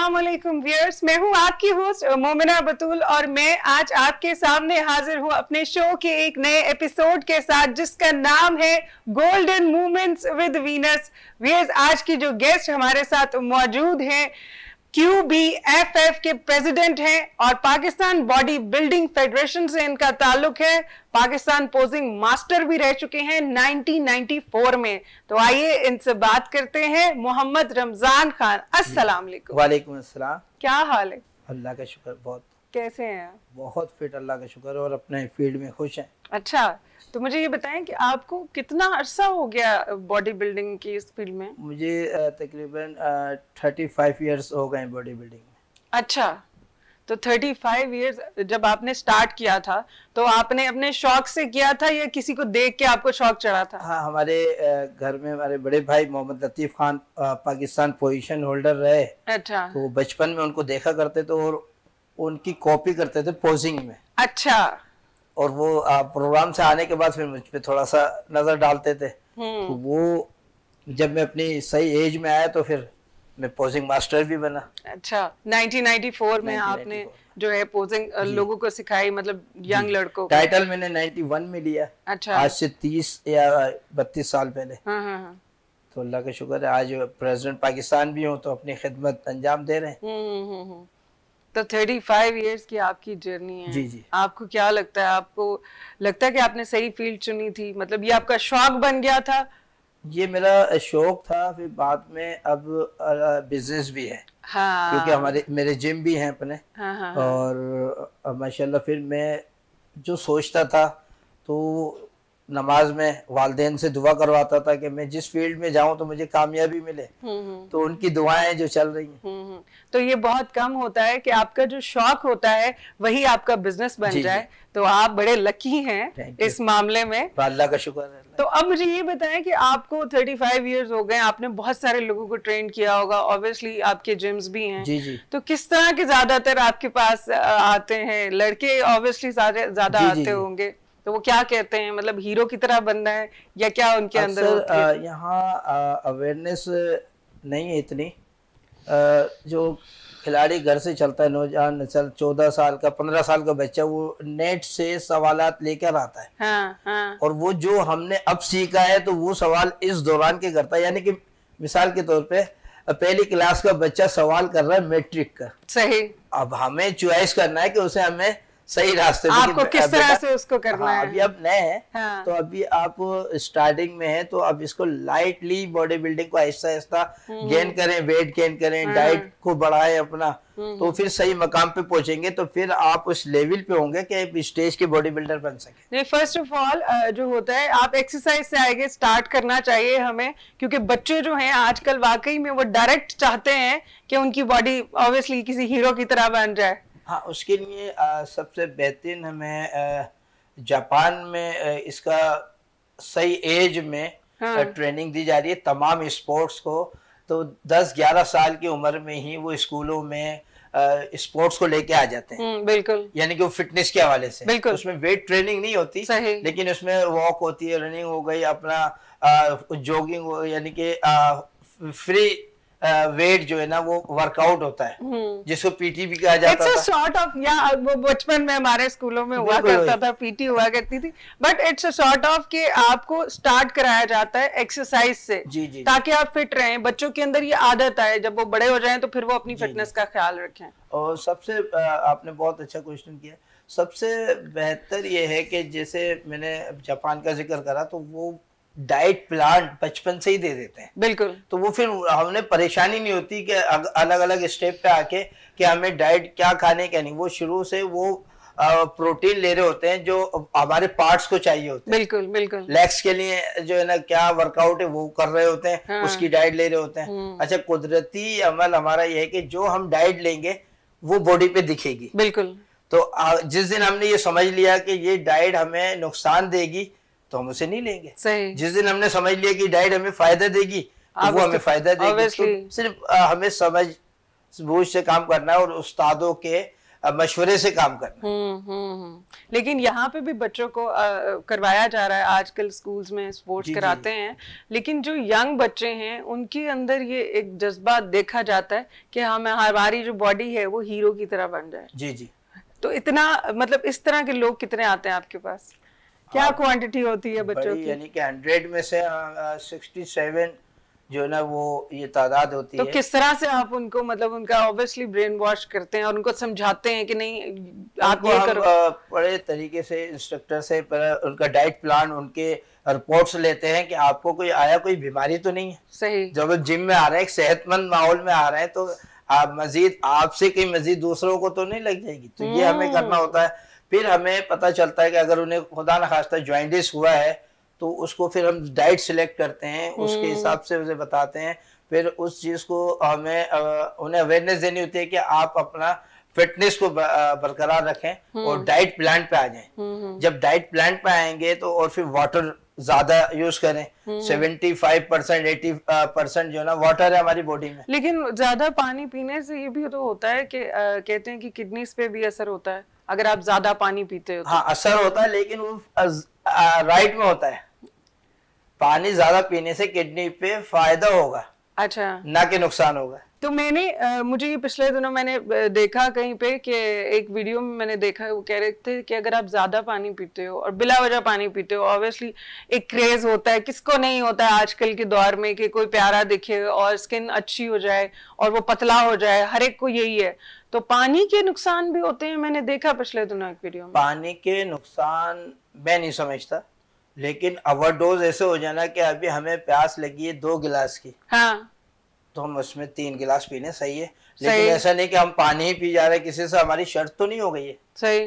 अस्सलाम व्यूअर्स मैं हूं आपकी होस्ट मोमिना बतूल और मैं आज आपके सामने हाजिर हूं अपने शो के एक नए एपिसोड के साथ जिसका नाम है golden movements with Venus viewers आज की जो गेस्ट हमारे साथ मौजूद हैं क्यू बी एफ एफ के प्रेसिडेंट हैं और पाकिस्तान बॉडी बिल्डिंग फेडरेशन से इनका ताल्लुक है पाकिस्तान पोजिंग मास्टर भी रह चुके हैं 1994 में तो आइए इनसे बात करते हैं मोहम्मद रमजान खान अस्सलाम वालेकुम वालेकुम अस्सलाम क्या हाल है अल्लाह का शुक्र बहुत कैसे हैं बहुत फिट अल्लाह का शुक्र और अपने फील्ड में खुश हैं अच्छा तो मुझे ये बताएं कि आपको कितना अरसा हो गया बॉडी बिल्डिंग की इस फील्ड में मुझे तकरीबन थर्टी फाइव ईयर्स हो गए बॉडी बिल्डिंग में अच्छा तो थर्टी फाइव ईयर्स जब आपने स्टार्ट किया था तो आपने अपने शौक से किया था या किसी को देख के आपको शौक चढ़ा था हाँ हमारे घर में हमारे बड़े भाई मोहम्मद लतीफ़ खान पाकिस्तान पोजीशन होल्डर रहे अच्छा तो बचपन में उनको देखा करते थे तो और उनकी कॉपी करते थे पोजिंग में अच्छा और वो प्रोग्राम से आने के बाद फिर मुझ पर थोड़ा सा नज़र डालते थे हम्म। तो वो जब मैं अपनी सही एज में आया तो फिर मैं पोजिंग मास्टर भी बना अच्छा 1994 में 1994. आपने जो है पोजिंग लोगों को सिखाई मतलब यंग लड़कों टाइटल मैंने 91 में लिया अच्छा आज से 30 या 32 साल पहले हाँ हाँ हाँ। तो अल्लाह का शुक्र है आज प्रेसिडेंट पाकिस्तान भी हूँ तो अपनी खिदमत अंजाम दे रहे हैं हम्म हम्म, हम्म। तो 35 इयर्स की आपकी जर्नी है जी जी आपको क्या लगता है आपको लगता है कि आपने सही फील्ड चुनी थी मतलब ये आपका शौक बन गया था ये मेरा शौक था फिर बाद में अब बिजनेस भी है हाँ। क्योंकि हमारे मेरे जिम भी हैं अपने हाँ हाँ।, हाँ। और माशाल्लाह फिर मैं जो सोचता था तो नमाज में वालदेन से दुआ करवाता था कि मैं जिस फील्ड में जाऊं तो मुझे कामयाबी मिले हम्म, हम्म। तो उनकी दुआएं जो चल रही हैं हम्म, तो ये बहुत कम होता है कि आपका जो शौक होता है वही आपका बिजनेस बन जाए तो आप बड़े लकी हैं इस मामले में तो अल्लाह का शुक्र है तो अब मुझे ये बताएं कि आपको 35 फाइव ईयर्स हो गए आपने बहुत सारे लोगों को ट्रेन किया होगा ऑब्वियसली आपके जिम्स भी हैं जी जी तो किस तरह के ज्यादातर आपके पास आते हैं लड़के ऑब्वियसली ज्यादा आते होंगे तो वो क्या कहते हैं मतलब हीरो की तरह बनना है या क्या उनके अंदर यहाँ अवेयरनेस नहीं है इतनी आ, जो खिलाड़ी घर से चलता है नौजवान नस्ल चौदह साल का पंद्रह साल का बच्चा वो नेट से सवाल लेकर आता है हाँ, हाँ. और वो जो हमने अब सीखा है तो वो सवाल इस दौरान के करता है यानी कि मिसाल के तौर पे पहली क्लास का बच्चा सवाल कर रहा है मैट्रिक का सही अब हमें चॉइस करना है कि उसे हमें सही रास्ते आपको किस तरह से उसको करना हाँ, है अभी अब नए हैं हाँ। तो अभी आप स्टार्टिंग में है तो अब इसको लाइटली बॉडी बिल्डिंग को ऐसा ऐसा गेन हम्म। करें वेट गेन करें डाइट हाँ। को बढ़ाएं अपना हम्म। तो फिर सही मकाम पे पहुंचेंगे तो फिर आप उस लेवल पे होंगे कि स्टेज के बॉडी बिल्डर बन सके नहीं फर्स्ट ऑफ ऑल जो होता है आप एक्सरसाइज से आगे स्टार्ट करना चाहिए हमें क्योंकि बच्चे जो हैं आजकल वाकई में वो डायरेक्ट चाहते हैं कि उनकी बॉडी ऑब्वियसली किसी हीरो की तरह बन जाए हाँ उसके लिए सबसे बेहतरीन हमें जापान में इसका सही एज में हाँ। ट्रेनिंग दी जा रही है तमाम स्पोर्ट्स को तो 10-11 साल की उम्र में ही वो स्कूलों में स्पोर्ट्स को लेके आ जाते हैं हम्म, बिल्कुल यानी कि वो फिटनेस के हवाले से बिल्कुल उसमें वेट ट्रेनिंग नहीं होती लेकिन उसमें वॉक होती है रनिंग हो गई अपना जॉगिंग यानी कि फ्री वेट जो है ना वो वर्कआउट होता है हम्म। जिसको पीटी भी कहा जाता है सॉर्ट ऑफ या वो बचपन में हमारे स्कूलों में हुआ करता था पीटी हुआ करती थी but it's a sort of कि आपको स्टार्ट कराया जाता है एक्सरसाइज से जी जी ताकि आप फिट रहें बच्चों के अंदर ये आदत आए जब वो बड़े हो जाए तो फिर वो अपनी फिटनेस का ख्याल रखें और सबसे आपने बहुत अच्छा क्वेश्चन किया सबसे बेहतर ये है कि जैसे मैंने जापान का जिक्र करा तो वो डाइट प्लान बचपन से ही दे देते हैं बिल्कुल तो वो फिर हमने परेशानी नहीं होती कि अलग अलग स्टेप पे आके कि हमें डाइट क्या खाने क्या नहीं वो शुरू से वो प्रोटीन ले रहे होते हैं जो हमारे पार्ट्स को चाहिए होते हैं बिल्कुल बिल्कुल लेग्स के लिए जो है ना क्या वर्कआउट है वो कर रहे होते हैं हाँ। उसकी डाइट ले रहे होते हैं हम्म। अच्छा कुदरती अमल हमारा ये है कि जो हम डाइट लेंगे वो बॉडी पे दिखेगी बिल्कुल तो जिस दिन हमने ये समझ लिया कि ये डाइट हमें नुकसान देगी तो हम उसे नहीं लेंगे सही। जिस दिन हमने समझ लिया कि डाइट हमें फायदा देगी तो वो हमें फायदा देगी तो सिर्फ हमें समझ बूझ से काम करना है और उस्तादों के मशवरे से काम करना हम्म, हम्म हम्म लेकिन यहाँ पे भी बच्चों को आ, करवाया जा रहा है आजकल स्कूल्स में स्पोर्ट्स कराते हैं लेकिन जो यंग बच्चे हैं उनके अंदर ये एक जज्बा देखा जाता है कि हमें हमारी जो बॉडी है वो हीरो की तरह बन जाए जी जी तो इतना मतलब इस तरह के लोग कितने आते हैं आपके पास क्या क्वांटिटी होती है बच्चों की यानी कि हंड्रेड में से सिक्सटी सेवन जो ना वो ये तादाद होती तो है तो किस तरह से आप उनको मतलब उनका ऑब्वियसली ब्रेन वॉश करते हैं और उनको समझाते हैं कि नहीं आप ये करो बड़े तरीके से इंस्ट्रक्टर से पर उनका डाइट प्लान उनके रिपोर्ट्स लेते हैं कि आपको कोई आया कोई बीमारी तो नहीं है सही जब जिम में आ रहे हैं सेहतमंद माहौल में आ रहे हैं तो आप मजीद आपसे कहीं मजीद दूसरों को तो नहीं लग जाएगी तो ये हमें करना हम्म। होता है फिर हमें पता चलता है कि अगर उन्हें खुदा न खास्ता ज्वाइंटिस हुआ है तो उसको फिर हम डाइट सिलेक्ट करते हैं उसके हम्म। हिसाब से उसे बताते हैं फिर उस चीज़ को हमें उन्हें अवेयरनेस देनी होती है कि आप अपना फिटनेस को बरकरार रखें हम्म। और डाइट प्लान पे आ जाएं हम्म, जब डाइट प्लान पे आएंगे तो और फिर वाटर ज्यादा यूज करें seventy five percent eighty percent जो ना वाटर है हमारी बॉडी में लेकिन ज्यादा पानी पीने से ये भी तो होता है कि कहते हैं कि किडनीज पे भी असर होता है अगर आप ज्यादा पानी पीते हो तो हाँ असर होता है लेकिन वो राइट में होता है पानी ज्यादा पीने से किडनी पे फायदा होगा अच्छा ना कि नुकसान होगा तो मैंने आ, मुझे ये पिछले दिनों मैंने देखा कहीं पे कि एक वीडियो में मैंने देखा वो कह रहे थे कि अगर आप ज्यादा पानी पीते हो और बिला वजह पानी पीते हो ऑब्वियसली एक क्रेज होता है किसको नहीं होता है आजकल के दौर में कि कोई प्यारा दिखे और स्किन अच्छी हो जाए और वो पतला हो जाए हर एक को यही है तो पानी के नुकसान भी होते हैं मैंने देखा पिछले दिनों एक वीडियो में पानी के नुकसान मैं नहीं समझता लेकिन ओवरडोज ऐसे हो जाना कि अभी हमें प्यास लगी है दो गिलास की हाँ तो हम उसमें तीन गिलास पीने सही है लेकिन ऐसा नहीं कि हम पानी ही पी जा रहे किसी से हमारी शर्त तो नहीं हो गई है सही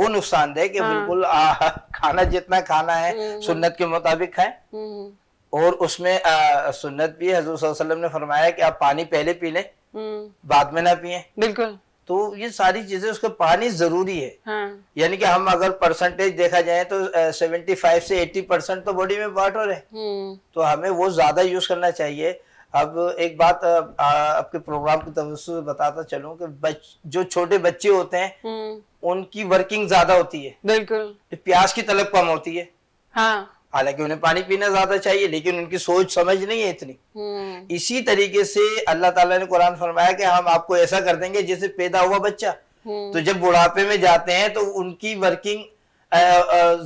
वो नुकसान दे कि हाँ। बिल्कुल हाँ। खाना जितना खाना है हम्म। सुन्नत के मुताबिक खाए हम्म। और उसमें आ, सुन्नत भी हजूर ने फरमाया कि आप पानी पहले पी लें हम्म। बाद में ना पिए बिल्कुल तो ये सारी चीजें उसको पानी जरूरी है हाँ। यानी कि हम अगर परसेंटेज देखा जाए तो सेवेंटी फाइव से एट्टी परसेंट तो बॉडी में वाटर है हम्म। तो हमें वो ज्यादा यूज करना चाहिए अब एक बात आपके प्रोग्राम की तरफ से बताता चलूं कि बच, जो छोटे बच्चे होते हैं हम्म। उनकी वर्किंग ज्यादा होती है बिल्कुल प्याज की तलब कम होती है हाँ हालांकि उन्हें पानी पीना ज्यादा चाहिए लेकिन उनकी सोच समझ नहीं है इतनी हम्म। इसी तरीके से अल्लाह ताला ने कुरान फरमाया कि हम आपको ऐसा कर देंगे जैसे पैदा हुआ बच्चा हम्म। तो जब बुढ़ापे में जाते हैं तो उनकी वर्किंग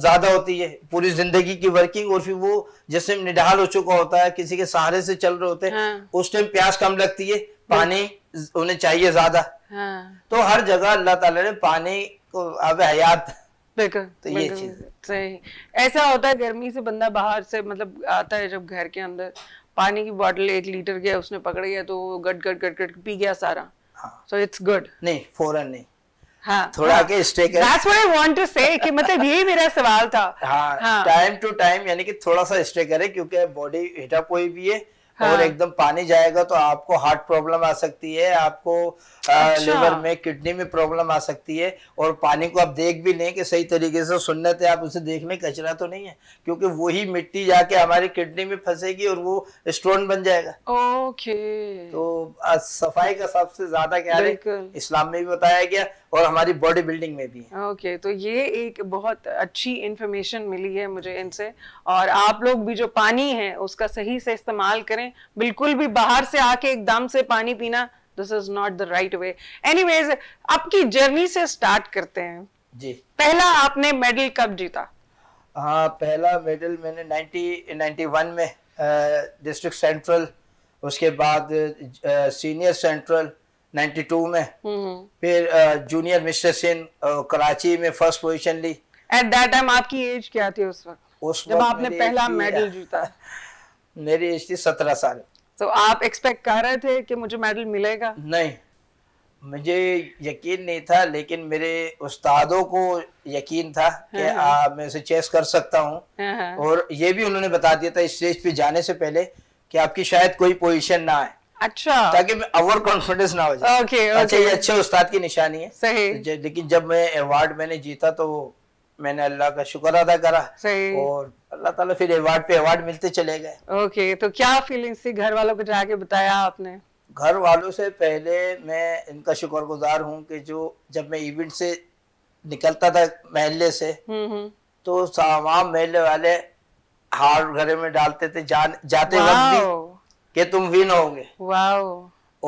ज्यादा होती है पूरी जिंदगी की वर्किंग और फिर वो जैसे निडाल हो चुका होता है किसी के सहारे से चल रहे होते हैं हाँ। उस टाइम प्यास कम लगती है पानी उन्हें चाहिए ज्यादा हाँ। तो हर जगह अल्लाह ताला ने पानी को अब हयात बिल्कुल तो ये चीज सही ऐसा होता है गर्मी से बंदा बाहर से मतलब आता है जब घर के अंदर पानी की बॉटल एक लीटर गया उसने पकड़ गया तो गट गट गट गट पी गया सारा सो इट्स गुड नहीं फौरन नहीं हाँ, थोड़ा हाँ, के स्टे कर that's what I want to say कि मतलब यही मेरा सवाल था हाँ टाइम टू टाइम यानी कि थोड़ा सा स्टे करे क्योंकि बॉडी अप हुई भी है और हाँ। एकदम पानी जाएगा तो आपको हार्ट प्रॉब्लम आ सकती है आपको अच्छा। लिवर में किडनी में प्रॉब्लम आ सकती है और पानी को आप देख भी लें कि सही तरीके से सुनने थे आप उसे देख लें कचरा तो नहीं है क्योंकि वही मिट्टी जाके हमारी किडनी में फंसेगी और वो स्टोन बन जाएगा ओके तो सफाई का सबसे ज्यादा क्या है इस्लाम में भी बताया गया और हमारी बॉडी बिल्डिंग में भी ओके okay, तो ये एक बहुत अच्छी इन्फॉर्मेशन मिली है मुझे इनसे और आप लोग भी जो पानी है उसका सही से इस्तेमाल करें बिल्कुल भी बाहर से आके एकदम से पानी पीना this is not the right way ways आपकी जर्नी से स्टार्ट करते हैं जी पहला आपने मेडल कब जीता हाँ पहला मेडल मैंने 90 91 में डिस्ट्रिक्ट सेंट्रल उसके बाद सीनियर सेंट्रल 92 में हम्म। फिर जूनियर मिस्टर सिंह कराची में फर्स्ट पोजीशन ली एट दैट टाइम आपकी एज क्या थी उस वक्त उस जब आपने पहला मेडल जीता मेरी एज थी सत्रह साल तो आप एक्सपेक्ट कर रहे थे कि मुझे मेडल मिलेगा नहीं मुझे यकीन नहीं था लेकिन मेरे उस्तादों को यकीन था कि हाँ, हाँ। आ, मैं इसे चेस कर सकता हूँ हाँ, और ये भी उन्होंने बता दिया था स्टेज पे जाने से पहले कि आपकी शायद कोई पोजीशन ना आए अच्छा ताकि मैं ओवर कॉन्फिडेंस ना हो जाए ओके अच्छा ये अच्छे उस्ताद की निशानी है सही लेकिन जब मैं अवार्ड मैंने जीता तो मैंने अल्लाह का शुक्र अदा करा सही और अल्लाह ताला फिर अवार्ड पे अवार्ड मिलते चले गए ओके तो क्या फीलिंग थी घर वालों को जाके बताया आपने घर वालों से पहले मैं इनका शुक्रगुजार हूँ कि जो जब मैं इवेंट से निकलता था महल्ले से हम्म, हम्म। तो तमाम महल्ले वाले हार घरे में डालते थे जान जाते वक्त भी कि तुम विन होगे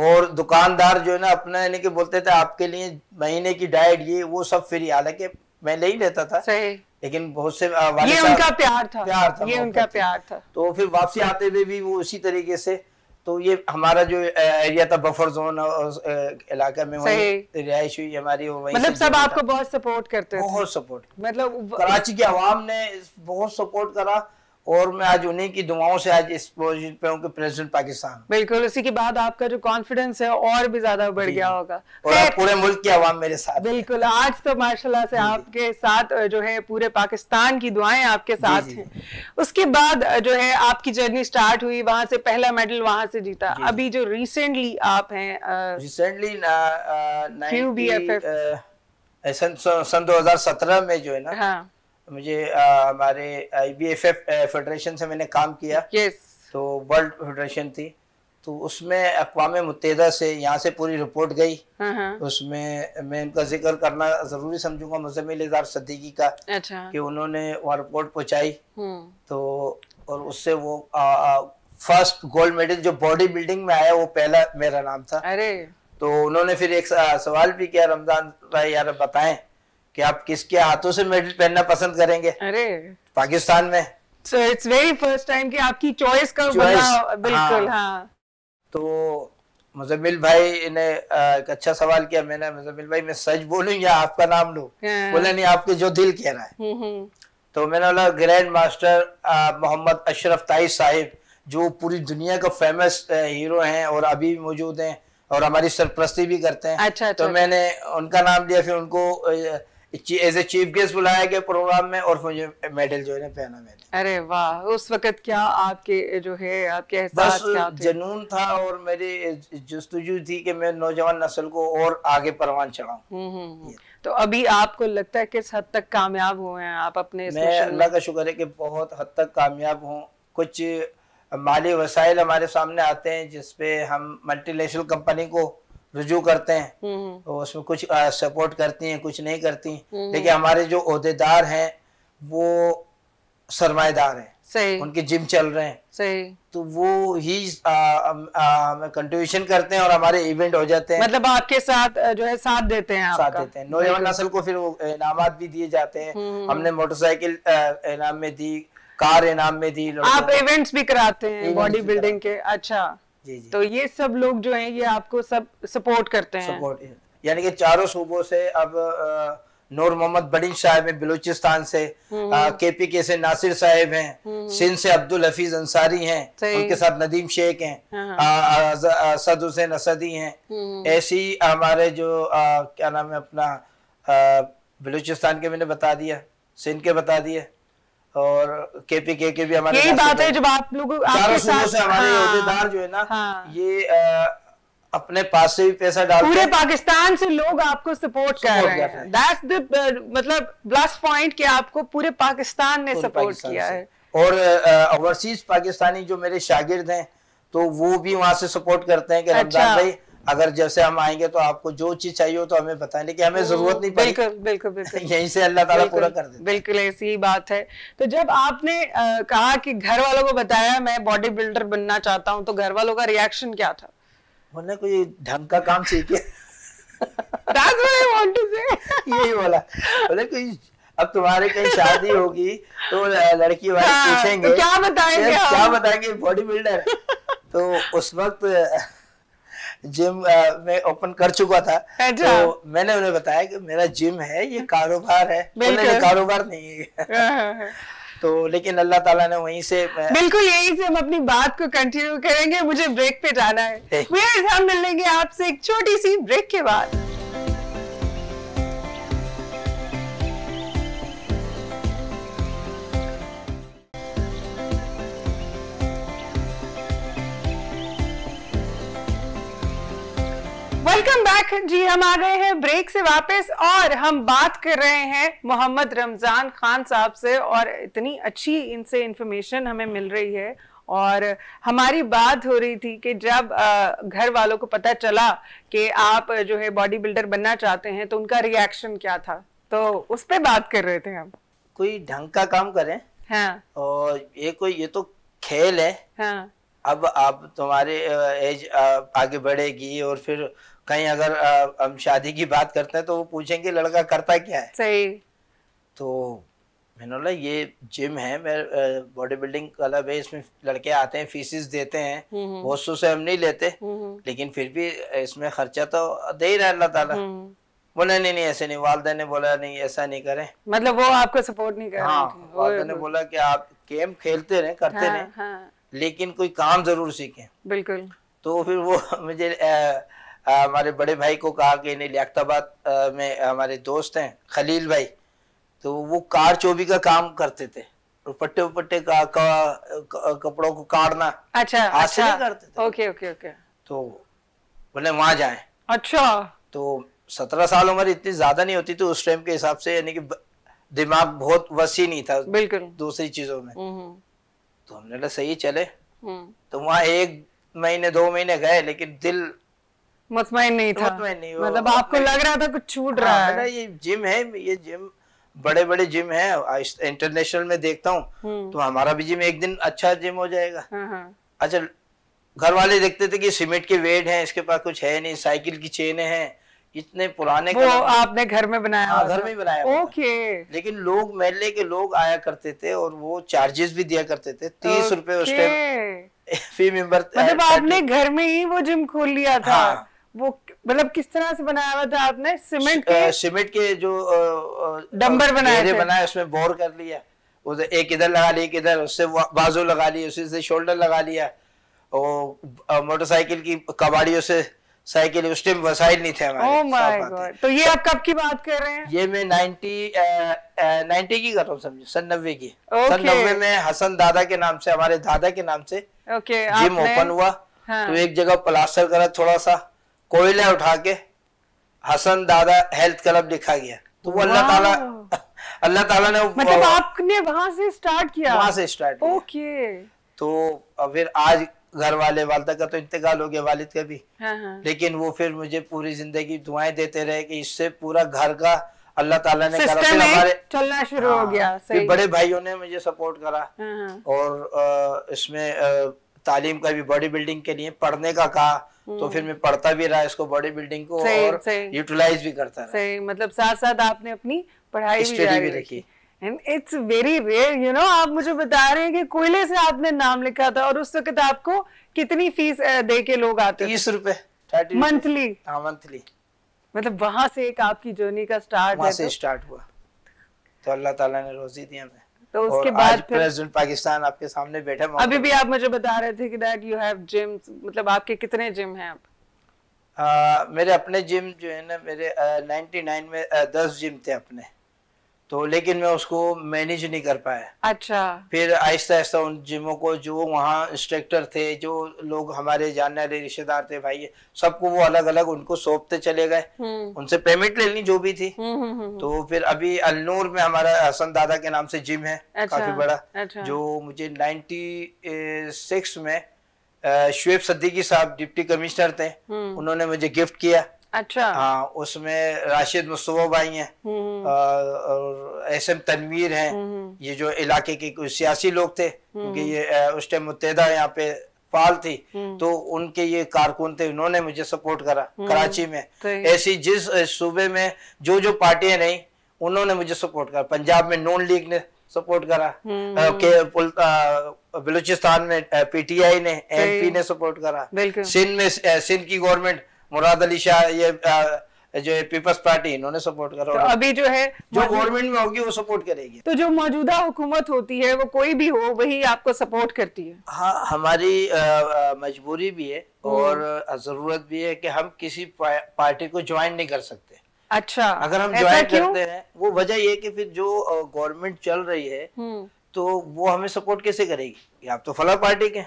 और दुकानदार जो है ना अपना यानी कि बोलते थे आपके लिए महीने की डाइट ये वो सब फ्री हालांकि मैं ले ही लेता था सही लेकिन बहुत से ये उनका प्यार था प्यार था ये उनका प्यार था तो फिर वापसी आते हुए भी वो उसी तरीके से तो ये हमारा जो एरिया था बफर जोन इलाका में रिहाइश हुई हमारी वही मतलब सब आपको बहुत सपोर्ट करते बहुत सपोर्ट मतलब कराची के आवाम ने बहुत सपोर्ट करा और मैं आज उन्हीं की दुआओं से आज इस पोजीशन पे हूँ कि प्रेसिडेंट पाकिस्तान बिल्कुल उसी के बाद आपका जो कॉन्फिडेंस है और भी ज्यादा बढ़ गया होगा और पूरे मुल्क की आवाम मेरे साथ बिल्कुल आज तो माशाल्लाह से आपके साथ जो है पूरे पाकिस्तान की दुआएं आपके साथ हैं उसके बाद जो है आपकी जर्नी स्टार्ट हुई वहां से पहला मेडल वहां से जीता अभी जो रिसेंटली आप है रिसेंटली सन दो 2017 में जो है ना हाँ। मुझे हमारे आई फेडरेशन से मैंने काम किया yes. तो वर्ल्ड फेडरेशन थी तो उसमें अकवा मुतहदा से यहाँ से पूरी रिपोर्ट गई हाँ, हाँ। उसमें मैं इनका जिक्र करना ज़रूरी समझूंगा मुजमिल इजार सदीकी का अच्छा। कि उन्होंने वहाँ रिपोर्ट पहुँचाई हम्म। तो और उससे वो फर्स्ट गोल्ड मेडल जो बॉडी बिल्डिंग में आया वो पहला मेरा नाम था अरे तो उन्होंने फिर एक सवाल भी किया रमजान भाई यार बताएं कि आप किसके हाथों से मेडल पहनना पसंद करेंगे अरे पाकिस्तान में so it's very first time कि आपकी चॉइस का बना हाँ। बिल्कुल हाँ, हाँ। तो मुजमिल भाई ने एक अच्छा सवाल किया मैंने मुजमिल भाई मैं सच बोलूं या आपका नाम लू हाँ. बोले नहीं आपके जो दिल कह रहा है हम्म, हम्म। तो मैंने बोला ग्रैंड मास्टर मोहम्मद अशरफ ताई साहिब जो पूरी दुनिया का फेमस हीरो हैं और अभी भी मौजूद हैं और हमारी सरप्रस्ती भी करते हैं अच्छा, अच्छा, तो अच्छा, मैंने उनका नाम लिया फिर उनको एज ए चीफ गेस्ट बुलाया गया प्रोग्राम में और मुझे मेडल जो है पहना मैंने अरे वाह उस वक्त क्या आपके जो है आपके एहसास क्या थे? जनून था और मेरी जस्तजू थी कि मैं नौजवान नस्ल को और आगे परवान चढ़ाऊं हम्म, हम्म, हम्म। तो अभी आपको लगता है किस हद तक कामयाब हुए हैं आप अपने मैं अल्लाह का शुक्र है कि बहुत हद तक कामयाब हूँ कुछ माली वसाइल हमारे सामने आते हैं जिसपे हम मल्टीनेशनल कंपनी को रुजू करते हैं तो उसमें कुछ आ, सपोर्ट करती हैं कुछ नहीं करती लेकिन हम्म, हमारे जो अहदेदार हैं वो सरमाएदार हैं सही उनके जिम चल रहे हैं सही तो वो ही कंट्रीब्यूशन करते हैं और हमारे इवेंट हो जाते हैं मतलब आपके साथ जो है साथ देते हैं साथ देते हैं नौजवान नस्ल को फिर इनाम भी दिए जाते हैं हमने मोटरसाइकिल इनाम में दी कार इनाम में दी आप इवेंट्स भी कराते हैं बॉडी बिल्डिंग के अच्छा जी जी तो ये सब लोग जो हैं ये आपको सब सपोर्ट करते हैं सपोर्ट यानी कि चारों सूबों से अब नूर मोहम्मद बड़ी साहब है बलूचिस्तान से के पी के से नासिर साहब हैं हम्म। सिंध से अब्दुल हफीज अंसारी हैं उनके साथ नदीम शेख हैं हाँ, हाँ। सद हुसैन असदी हैं हम्म। ऐसी हमारे जो आ, क्या नाम है अपना बलूचिस्तान के मैंने बता दिया सिंध के बता दिए और केपीके के भी हमारे यही बात है जो आप लोग चारों सूबों से हमारे हाँ, जो है ना हाँ, ये आ, अपने पास से भी पैसा डाल पूरे पाकिस्तान से लोग आपको सपोर्ट कर रहे हैं दैट्स द uh, मतलब प्लस पॉइंट कि आपको पूरे पाकिस्तान ने सपोर्ट किया है और ओवरसीज पाकिस्तानी जो मेरे शागिर्द हैं तो वो भी वहां से सपोर्ट करते हैं कि अच्छा। रमजान भाई अगर जैसे हम आएंगे तो आपको जो चीज चाहिए हो तो हमें बताएं लेकिन हमें जरूरत नहीं पड़ी बिल्कुल बिल्कुल बिल्कुल यहीं से अल्लाह ताला पूरा कर दे बिल्कुल ऐसी ही बात है तो जब आपने आ, कहा कि घर वालों को बताया मैं बॉडी बिल्डर बनना चाहता हूँ तो घर वालों का रिएक्शन क्या था उन्होंने कोई ढंग का काम सीखे यही बोला बोले कोई अब तुम्हारे कहीं शादी होगी तो लड़की वाले हाँ, पूछेंगे तो क्या बताएंगे क्या बताएंगे बॉडी बिल्डर तो उस वक्त जिम में ओपन कर चुका था अच्छा। तो मैंने उन्हें बताया कि मेरा जिम है ये हाँ। कारोबार है ये कारोबार नहीं है हाँ, हाँ, तो लेकिन अल्लाह ताला ने वहीं से बिल्कुल यहीं से हम अपनी बात को कंटिन्यू करेंगे मुझे ब्रेक पे जाना है हम मिलेंगे आपसे एक छोटी सी ब्रेक के बाद वेलकम बैक जी हम आ गए हैं ब्रेक से वापस और हम बात कर रहे हैं मोहम्मद रमज़ान खान साहब से और इतनी अच्छी इनसे इंफॉर्मेशन हमें मिल रही है और हमारी बात हो रही थी कि जब घर वालों को पता चला कि आप जो है बॉडी बिल्डर बनना चाहते हैं तो उनका रिएक्शन क्या था तो उस पर बात कर रहे थे हम कोई ढंग का काम करें हाँ और ये कोई ये तो खेल है हाँ अब आप तुम्हारे एज आगे बढ़ेगी और फिर कहीं अगर हम शादी की बात करते हैं तो वो पूछेंगे लड़का करता क्या है सही तो मैंने बोला ये जिम है मैं बॉडी बिल्डिंग क्लब है इसमें लड़के आते हैं फीसिस देते हैं बहुत हम्म, हम्म। से हम नहीं लेते हम्म, लेकिन फिर भी इसमें खर्चा तो दे ही रहा अल्लाह ताला बोला नहीं नहीं ऐसे नहीं वालदे ने बोला नहीं ऐसा नहीं करें मतलब वो आपको सपोर्ट नहीं कर हाँ, वालदे ने बोला कि आप गेम खेलते रहे करते हाँ, रहे हाँ। लेकिन कोई काम जरूर सीखें बिल्कुल तो फिर वो मुझे हाँ, हमारे बड़े भाई को कहा कि इन्हें लियाबाद में हमारे दोस्त हैं खलील भाई तो वो कार चोबी का काम करते थे पट्टे पट्टे का, का कपड़ों को काटना अच्छा अच्छा करते थे ओके ओके ओके तो बोले वहां जाए अच्छा तो सत्रह साल उम्र इतनी ज्यादा नहीं होती तो उस टाइम के हिसाब से यानी कि दिमाग बहुत वसी नहीं था बिल्कुल दूसरी चीजों में हम्म, हम्म। तो हमने सही चले हम्म। तो वहाँ एक महीने दो महीने गए लेकिन दिल मतमैन नहीं था मतमैन नहीं मतलब आपको लग रहा था कुछ छूट हाँ, रहा है मतलब ये जिम है ये जिम बड़े बड़े जिम है इंटरनेशनल में देखता हूँ हम्म। तो हमारा भी जिम एक दिन अच्छा जिम हो जाएगा हाँ, हाँ। अच्छा घर वाले देखते थे कि सीमेंट के वेट हैं इसके पास कुछ है नहीं साइकिल की चेन है इतने पुराने वो आपने घर में बनाया आ, घर में बनाया ओके लेकिन लोग मेले के लोग आया करते थे और वो चार्जेस भी दिया करते थे तीस रूपए उस टाइम फी मेंबर मतलब uh, आपने घर में ही वो जिम खोल लिया था हाँ, वो मतलब किस तरह से बनाया हुआ था आपने सीमेंट के सीमेंट के जो डंबर बनाए बनाया उसमें बोर कर लिया उधर एक इधर लगा लिया इधर उससे बाजू लगा लिया उसी से शोल्डर लगा लिया और मोटरसाइकिल की कबाड़ियों से साइकिल उस टाइम वसाइल नहीं थे हमारे oh तो ये आप कब की बात कर रहे हैं ये मैं नाइनटी नाइनटी की कर रहा हूँ समझो सन नब्बे की okay. सन नब्बे में हसन दादा के नाम से हमारे दादा के नाम से okay, जिम ओपन हुआ हाँ. तो एक जगह प्लास्टर करा थोड़ा सा कोयला उठा के हसन दादा हेल्थ क्लब लिखा गया तो वो अल्लाह ताला अल्लाह ताला ने मतलब आपने वहां से स्टार्ट किया वहां से स्टार्ट किया ओके तो फिर आज घर वाले वालदा का तो इंतकाल हो गया वालिद का भी हाँ हाँ। लेकिन वो फिर मुझे पूरी जिंदगी दुआएं देते रहे कि इससे पूरा घर का अल्लाह ताला ने करा फिर हमारे चलना शुरू हाँ, हो गया फिर बड़े भाइयों ने मुझे सपोर्ट करा हाँ।, हाँ। और इसमें तालीम का भी बॉडी बिल्डिंग के लिए पढ़ने का कहा तो फिर मैं पढ़ता भी रहा इसको बॉडी बिल्डिंग को सही, और यूटिलाइज भी करता रहा सही मतलब साथ साथ आपने अपनी पढ़ाई भी, भी रखी and it's very rare you know आप मुझे बता रहे हैं कि कोयले से आपने नाम लिखा था और उस वक्त आपको कितनी फीस दे के लोग आते तीस रुपए मंथली हाँ मंथली मतलब वहां से एक आपकी जर्नी का स्टार्ट वहां से स्टार्ट तो? हुआ तो अल्लाह ताला ने रोजी दिया हमें तो उसके बाद फिर पाकिस्तान आपके सामने बैठा अभी भी आप मुझे बता रहे थे कि दैट यू हैव जिम मतलब आपके कितने जिम हैं आप मेरे अपने जिम जो है ना मेरे नाइनटी नाइन में दस जिम थे अपने तो लेकिन मैं उसको मैनेज नहीं कर पाया अच्छा फिर आहिस्ता आहिस्ता उन जिमों को जो वहाँ इंस्ट्रक्टर थे जो लोग हमारे जानने वाले रिश्तेदार थे भाई सबको वो अलग अलग उनको सौंपते चले गए हम्म। उनसे पेमेंट ले ली जो भी थी हम्म, हम्म, तो फिर अभी अलनूर में हमारा हसन दादा के नाम से जिम है अच्छा, काफी बड़ा अच्छा। जो मुझे नाइनटी सिक्स में शुएब सद्दीकी साहब डिप्टी कमिश्नर थे उन्होंने मुझे गिफ्ट किया अच्छा हाँ उसमें राशिद मुस्तफ़ा भाई हैं हम्म। और एस एम तनवीर हैं हम्म। ये जो इलाके के सियासी लोग थे क्योंकि हम्म। ये उस टाइम मुतहदा यहाँ पे पाल थी तो उनके ये कारकुन थे उन्होंने मुझे सपोर्ट करा कराची में तो ऐसी जिस सूबे में जो जो पार्टियां रही उन्होंने मुझे सपोर्ट करा पंजाब में नून लीग ने सपोर्ट करा के बलूचिस्तान में पीटीआई ने एमपी तो ने सपोर्ट करा सिंध में सिंध की गवर्नमेंट मुराद अली शाह ये आ, जो पीपल्स पार्टी इन्होंने सपोर्ट करो तो अभी जो है जो गवर्नमेंट में होगी वो सपोर्ट करेगी तो जो मौजूदा हुकूमत होती है वो कोई भी हो वही आपको सपोर्ट करती है हाँ हमारी मजबूरी भी है हम्म। और जरूरत भी है कि हम किसी पार्टी को ज्वाइन नहीं कर सकते अच्छा अगर हम ज्वाइन करते हैं वो वजह ये कि फिर जो गवर्नमेंट चल रही है हम्म। तो वो हमें सपोर्ट कैसे करेगी आप तो फला पार्टी के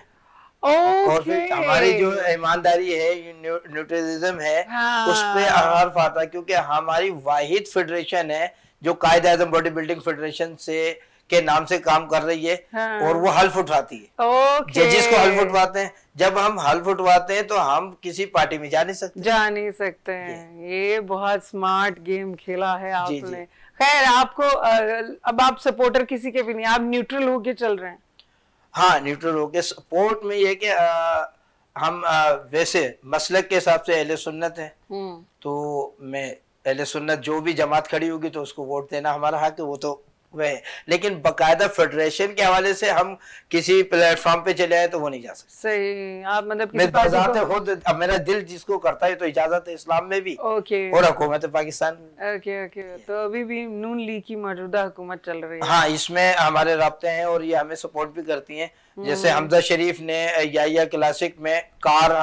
okay. और फिर हमारी जो ईमानदारी है न्यूट्रलिज्म है हाँ। उस पर अहर्फ आता क्योंकि हमारी वाहिद फेडरेशन है जो Quaid Azam body building federation से के नाम से काम कर रही है हाँ। और वो हल्फ उठाती है okay. जजिस को हल्फ उठवाते हैं जब हम हल्फ उठवाते हैं तो हम किसी पार्टी में जा नहीं सकते जा नहीं सकते हैं ये बहुत स्मार्ट गेम खेला है आपने खैर आपको अब आप सपोर्टर किसी के भी नहीं आप न्यूट्रल होके चल रहे हैं हाँ न्यूट्रल हो सपोर्ट में ये कि हम आ, वैसे मसलक के हिसाब से अहले सुन्नत है हम्म। तो मैं अहले सुन्नत जो भी जमात खड़ी होगी तो उसको वोट देना हमारा हक हाँ है वो तो वह है लेकिन बकायदा फेडरेशन के हवाले से हम किसी प्लेटफॉर्म पे चले आए तो वो नहीं जा सकते सही आप मतलब इजाजत है खुद अब मेरा दिल जिसको करता है तो इजाजत है इस्लाम में भी ओके और हुकूमत है पाकिस्तान में ओके ओके तो अभी भी नून लीग की मौजूदा हुकूमत चल रही है हाँ इसमें हमारे रबते हैं और ये हमें सपोर्ट भी करती है जैसे हम्म। हमजा शरीफ ने या क्लासिक में कार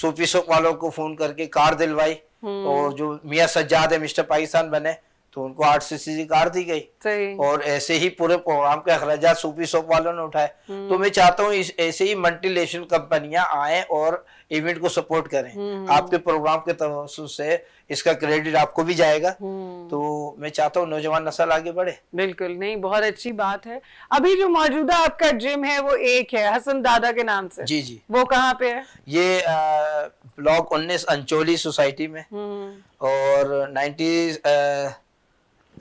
सूफी सुख वालों को फोन करके कार दिलवाई हम्म। और जो मियाँ सज्जाद है मिस्टर पाकिस्तान बने तो उनको आठ सी सी कार दी गई और ऐसे ही पूरे प्रोग्राम के अखराज सूपी सोप वालों ने उठाए हम्म। तो मैं चाहता हूँ ऐसे ही मल्टीलेशन कंपनियां आए और इवेंट को सपोर्ट करें हम्म। आपके प्रोग्राम के तवसु से इसका क्रेडिट आपको भी जाएगा हम्म। तो मैं चाहता हूँ नौजवान नस्ल आगे बढ़े बिल्कुल नहीं बहुत अच्छी बात है अभी जो मौजूदा आपका जिम है वो एक है हसन दादा के नाम से जी जी वो कहाँ पे है ये ब्लॉक उन्नीस अंचोली सोसाइटी में और नाइन्टी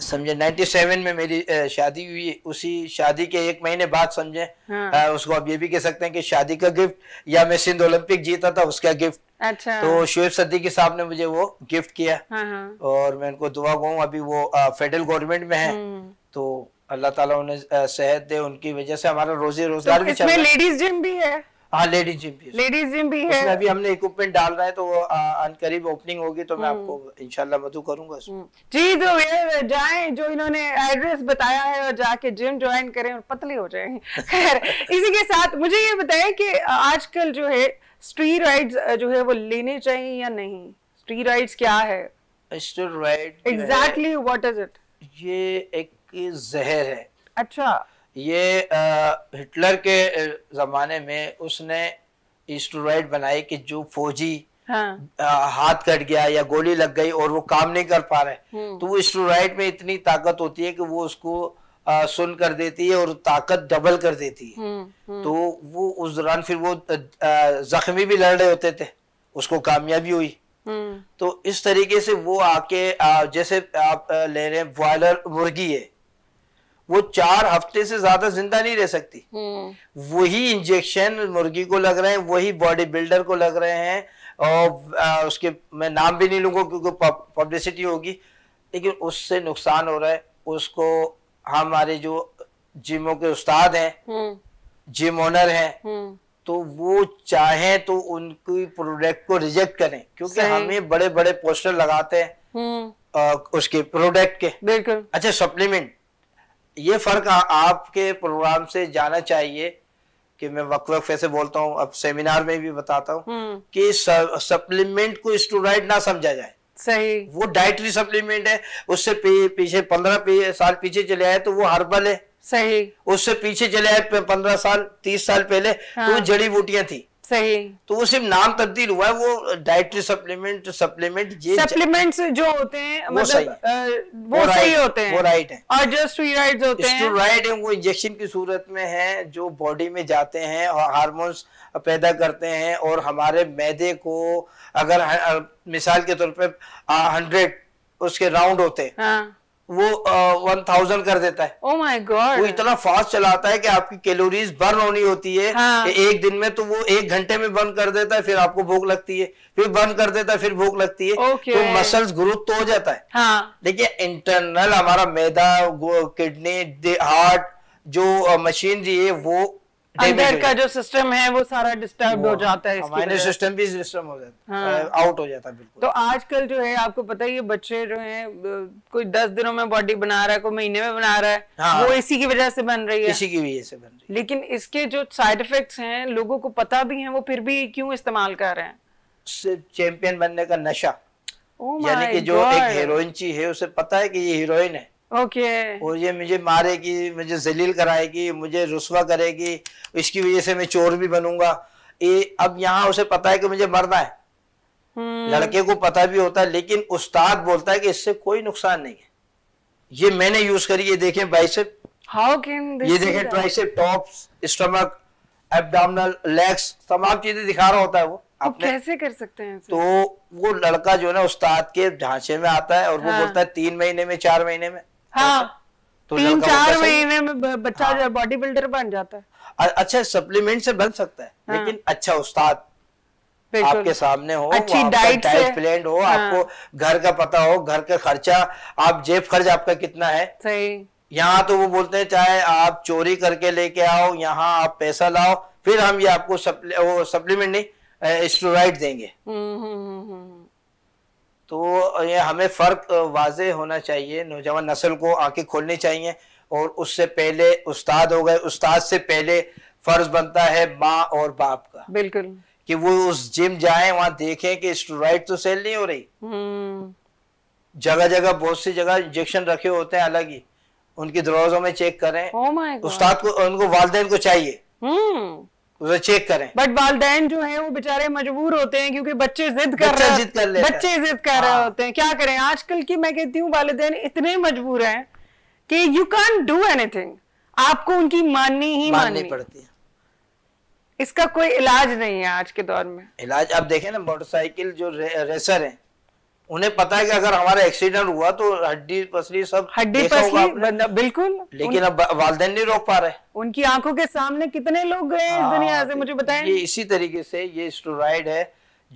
समझे 97 में मेरी शादी हुई उसी शादी के एक महीने बाद समझे हाँ। उसको आप ये भी कह सकते हैं कि शादी का गिफ्ट या मैं सिंध ओलंपिक जीता था उसका गिफ्ट अच्छा तो शुएब सद्दीकी साहब ने मुझे वो गिफ्ट किया हाँ, हाँ। और मैं उनको दुआ कहूँ अभी वो फेडरल गवर्नमेंट में है हम्म। तो अल्लाह ताला उन्हें सेहत दे उनकी वजह से हमारा रोजी रोजगार तो भी चल लेडीज जिम भी है हाँ लेडीज जिम भी लेडीज जिम भी है अभी हमने इक्विपमेंट डाल रहा है तो ओपनिंग होगी तो मैं हम्म। आपको मधु करूंगा हम्म। जी तो ये जाए जो इन्होंने एड्रेस बताया है और जाके जिम ज्वाइन करें और पतले हो जाए खैर इसी के साथ मुझे ये बताएं कि आजकल जो है स्टीराइड्स जो है वो लेने चाहिए या नहीं स्टीराइड्स क्या है steroid exactly what is it ये एक जहर है अच्छा ये आ, हिटलर के ज़माने में उसने स्टोराइड बनाई कि जो फौजी हाँ। आ, हाथ कट गया या गोली लग गई और वो काम नहीं कर पा रहे हम्म। तो वो स्टोराइड में इतनी ताकत होती है कि वो उसको आ, सुन कर देती है और ताकत डबल कर देती है हम्म, हम्म। तो वो उस दौरान फिर वो जख्मी भी लड़ रहे होते थे उसको कामयाबी हुई तो इस तरीके से वो आके आ, जैसे आप ले रहे हैं ब्रॉयलर मुर्गी है वो चार हफ्ते से ज्यादा जिंदा नहीं रह सकती हम्म। वही इंजेक्शन मुर्गी को लग रहे हैं वही बॉडी बिल्डर को लग रहे हैं और उसके मैं नाम भी नहीं लूंगा क्योंकि पब्लिसिटी होगी लेकिन उससे नुकसान हो रहा है उसको हमारे जो जिमों के उस्ताद हैं जिम हम्म। ओनर हैं हम्म। तो वो चाहे तो उनकी प्रोडक्ट को रिजेक्ट करें क्योंकि हमें बड़े बड़े पोस्टर लगाते हैं उसके प्रोडक्ट के बिल्कुल अच्छा सप्लीमेंट ये फ़र्क आपके प्रोग्राम से जाना चाहिए कि मैं वक्त वक्त ऐसे बोलता हूँ अब सेमिनार में भी बताता हूँ हम्म। कि सप्लीमेंट को स्टूडाइट ना समझा जाए सही वो डाइटरी सप्लीमेंट है उससे पीछे पंद्रह साल पीछे चले आए तो वो हर्बल है सही उससे पीछे चले आए पंद्रह साल तीस साल पहले तो हाँ। तो जड़ी बूटियां थी सही तो वो सिर्फ नाम तब्दील हुआ है वो डाइटरी सप्लीमेंट सप्लीमेंट ये सप्लीमेंट्स जो होते हैं वो मतलब सही, वो, वो सही होते हैं वो राइट है और जो स्टीराइड्स होते हैं स्टीराइड है वो इंजेक्शन की सूरत में है जो बॉडी में जाते हैं और हार्मोन्स पैदा करते हैं और हमारे मैदे को अगर मिसाल के तौर पर हंड्रेड उसके राउंड होते हैं हाँ। वो वन थाउजेंड कर देता है oh my God. वो इतना फास्ट चलाता है कि आपकी कैलोरीज बर्न होनी होती है हाँ. एक दिन में तो वो एक घंटे में बर्न कर देता है फिर आपको भूख लगती है फिर बर्न कर देता है फिर भूख लगती है okay. तो मसल्स ग्रोथ तो हो जाता है हाँ. देखिए इंटरनल हमारा मैदा किडनी हार्ट जो मशीनरी है वो अंदर का जो सिस्टम है वो सारा डिस्टर्ब हो जाता है हमारे सिस्टम भी डिस्टर्ब हो जाता है आउट हो जाता है बिल्कुल तो आजकल जो है आपको पता है ये बच्चे जो है कोई दस दिनों में बॉडी बना रहा है कोई महीने में बना रहा है हाँ, वो इसी की वजह से बन रही है इसी की वजह से बन रही है लेकिन इसके जो साइड इफेक्ट्स हैं लोगों को पता भी है वो फिर भी क्यों इस्तेमाल कर रहे हैं चैंपियन बनने का नशा oh यानी कि जो एक हीरोइन ची है उसे पता है कि ये हीरोइन है ओके okay. और ये मुझे मारेगी मुझे जलील कराएगी मुझे रुस्वा करेगी इसकी वजह से मैं चोर भी बनूंगा ये अब यहाँ उसे पता है कि मुझे मरना है hmm. लड़के को पता भी होता है लेकिन उस्ताद बोलता है कि इससे कोई नुकसान नहीं है ये मैंने यूज करी ये देखें बाइसेप हाउ कैन ये देखें tricep top stomach abdominal legs तमाम चीजें दिखा रहा होता है वो आप तो कैसे कर सकते हैं तो वो लड़का जो है ना उस्ताद के ढांचे में आता है और हाँ। वो बोलता है तीन महीने में चार महीने में हाँ। हाँ। तो तीन चार महीने में बच्चा हाँ। बॉडी बिल्डर बन जाता है अच्छा सप्लीमेंट से बन सकता है हाँ। लेकिन अच्छा उस्ताद आपके सामने हो अच्छी डाइट डाइट प्लान हो हाँ। आपको घर का पता हो घर का खर्चा आप जेब खर्च आपका कितना है सही यहाँ तो वो बोलते हैं चाहे आप चोरी करके लेके आओ यहाँ आप पैसा लाओ फिर हम ये आपको सप्ली, वो सप्लीमेंट नहीं स्टोराइड देंगे हम्म, हम्म, हम्म, तो ये हमें फ़र्क वाज होना चाहिए नौजवान नस्ल को आंखें खोलनी चाहिए और उससे पहले उस्ताद हो गए उस्ताद से पहले फ़र्ज बनता है माँ और बाप का बिल्कुल कि वो उस जिम जाए वहाँ देखें कि स्टोराइड तो सेल नहीं हो रही हम्म। जगह जगह बहुत सी जगह इंजेक्शन रखे होते हैं अलग ही उनकी दरवाजों में चेक करें oh उस्ताद को उनको वालदेन को चाहिए हम्म। चेक करें बट वालदेन जो है वो बेचारे मजबूर होते हैं क्योंकि बच्चे जिद कर रहे हैं बच्चे जिद कर रहे हाँ। होते हैं क्या करें आजकल की मैं कहती हूँ वालदेन इतने मजबूर हैं कि यू कैन डू एनीथिंग आपको उनकी माननी ही माननी पड़ती है इसका कोई इलाज नहीं है आज के दौर में इलाज आप देखें ना मोटरसाइकिल जो रे, रेसर हैं उन्हें पता है कि अगर हमारा एक्सीडेंट हुआ तो हड्डी पसली सब हड्डी पसली बिल्कुल लेकिन अब वालदेन नहीं रोक पा रहे उनकी आंखों के सामने कितने लोग गए इस हाँ, दुनिया से मुझे बताएं ये इसी तरीके से ये स्टोराइड है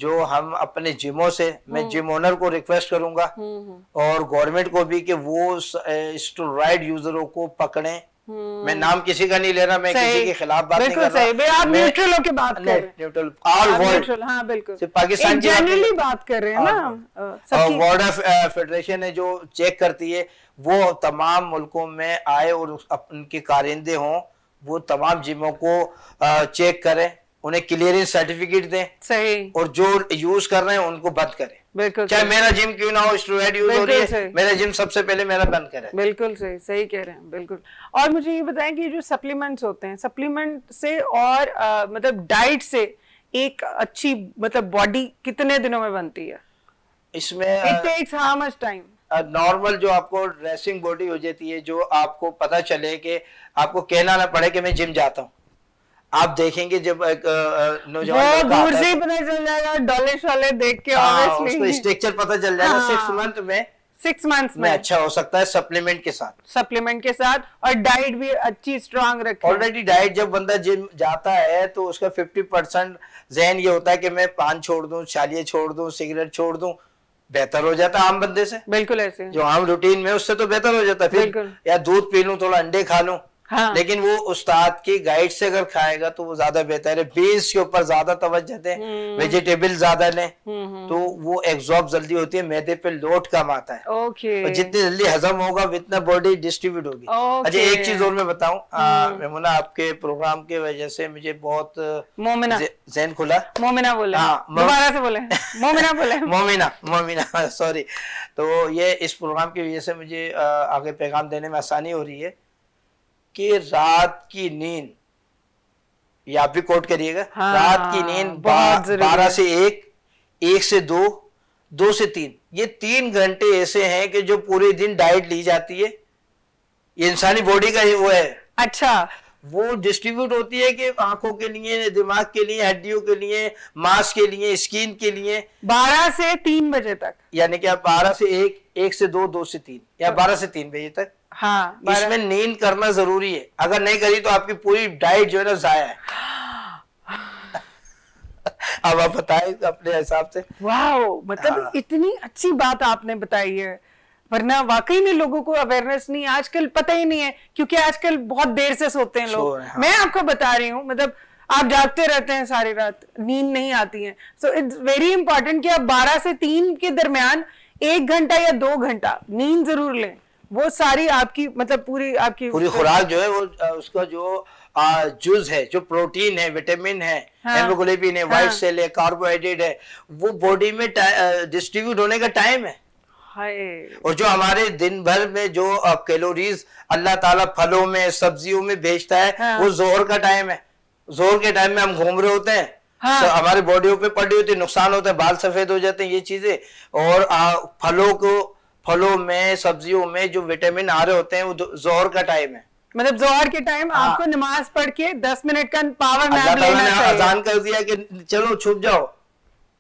जो हम अपने जिमों से मैं हम्म। जिम ओनर को रिक्वेस्ट करूंगा हम्म, हम्म। और गवर्नमेंट को भी कि वो स्टोराइड यूजरों को पकड़ें हम्म। मैं नाम किसी का नहीं ले रहा मैं किसी के खिलाफ बात नहीं कर रहा बिल्कुल आप न्यूट्रल होकर बात कर रहे न्यूट्रल ऑल वर्ल्ड हाँ बिल्कुल सिर्फ पाकिस्तान की जनरली बात कर रहे हैं हाँ। ना वर्ल्ड ऑफ फेडरेशन है जो चेक करती है वो तमाम मुल्कों में आए और उनके कारिंदे हों वो तमाम जिमों को चेक करें उन्हें क्लियरेंस सर्टिफिकेट दें सही और जो यूज कर रहे हैं उनको बंद करें बिल्कुल चाहे मेरा जिम क्यों ना हो स्टूडेंट यूज हो रही है मेरा जिम सबसे पहले मेरा बंद करें बिल्कुल सही सही कह रहे हैं बिल्कुल और मुझे ये बताएं कि जो सप्लीमेंट्स होते हैं सप्लीमेंट से और आ, मतलब डाइट से एक अच्छी मतलब बॉडी कितने दिनों में बनती है इसमें it takes how much time normal जो आपको ड्रेसिंग बॉडी हो जाती है जो आपको पता चले कि आपको कहना ना पड़े कि मैं जिम जाता हूँ आप देखेंगे जब नौजवान जाएगा के स्ट्रक्चर पता चल जाएगा हाँ, सिक्स मंथ हाँ। में सिक्स में अच्छा हो सकता है सप्लीमेंट के साथ सप्लीमेंट के साथ और डाइट भी अच्छी स्ट्रांग रखे ऑलरेडी डाइट जब बंदा जिम जाता है तो उसका फिफ्टी परसेंट जहन ये होता है कि मैं पान छोड़ दू चालिए छोड़ दू सिगरेट छोड़ दू बेहतर हो जाता है आम बंदे से बिल्कुल ऐसे जो आम रूटीन में उससे तो बेहतर हो जाता है फिर या दूध पी लू थोड़ा अंडे खा लू हाँ। लेकिन वो उस्ताद की गाइड से अगर खाएगा तो वो ज्यादा बेहतर है बेस के ऊपर ज्यादा तवज्जो दे वेजिटेबल हम्म। ज्यादा लें हम्म, हम्म। तो वो एग्जॉर्ब जल्दी होती है मैदे पे लोट कम आता है ओके और जितनी जल्दी हजम होगा उतना बॉडी डिस्ट्रीब्यूट होगी अच्छा एक चीज और मैं बताऊँ मेमुना आपके प्रोग्राम की वजह से मुझे बहुत मोमिना जहन खुला मोमिना बोले हाँ, दोबारा से बोले मोमिना बोले मोमिना मोमिना सॉरी तो ये इस प्रोग्राम की वजह से मुझे आगे पैगाम देने में आसानी हो रही है कि रात की नींद ये आप भी कोट करिएगा हाँ, रात हाँ, की नींद बारह से एक एक से दो दो से तीन ये तीन घंटे ऐसे हैं कि जो पूरे दिन डाइट ली जाती है ये इंसानी बॉडी का ही वो है अच्छा वो डिस्ट्रीब्यूट होती है कि आंखों के लिए दिमाग के लिए हड्डियों के लिए मांस के लिए स्किन के लिए बारह से तीन बजे तक यानी कि आप बारह से एक एक से दो दो से तीन या बारह से तीन बजे तक हाँ इसमें नींद करना जरूरी है अगर नहीं करी तो आपकी पूरी डाइट जो है ना जाया है अब आप बताए अपने हिसाब से वाह मतलब हाँ। इतनी अच्छी बात आपने बताई है वरना वाकई में लोगों को अवेयरनेस नहीं आजकल पता ही नहीं है क्योंकि आजकल बहुत देर से सोते हैं लोग हाँ। मैं आपको बता रही हूँ मतलब आप जागते रहते हैं सारी रात नींद नहीं आती है सो इट्स वेरी इंपॉर्टेंट कि आप 12 से 3 के दरमियान एक घंटा या दो घंटा नींद जरूर लें वो सारी आपकी मतलब पूरी आपकी पूरी खुराक जो है वो उसका जो जूस है जो प्रोटीन है विटामिन है हाँ। हेमोग्लोबिन है हाँ। वाइट सेल है कार्बोहाइड्रेट है वो बॉडी में डिस्ट्रीब्यूट होने का टाइम है और जो हमारे दिन भर में जो कैलोरीज अल्लाह ताला फलों में सब्जियों में भेजता है हाँ। वो जोर का टाइम है जोर के टाइम में हम घूम रहे होते हैं हाँ। तो हमारे बॉडी पे पड़ी होती है नुकसान होता है बाल सफेद हो जाते हैं ये चीजें और आ, फलों को फलों में सब्जियों में जो विटामिन आ रहे होते हैं वो जोर का टाइम है मतलब जोहर के टाइम हाँ। आपको नमाज पढ़ के दस मिनट का पावर नैप लेना चाहिए अजान कर दिया कि चलो छुप जाओ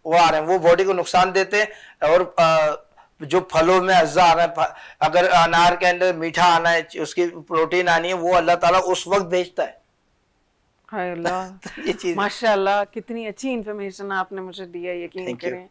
वो आ रहे हैं वो बॉडी को नुकसान देते हैं और जो फलों में अज्जा आ रहा है अगर अनार के अंदर मीठा आना है उसकी प्रोटीन आनी है वो अल्लाह ताला उस वक्त भेजता है अल्लाह माशाल्लाह कितनी अच्छी इन्फॉर्मेशन आपने मुझे दिया यकीन करें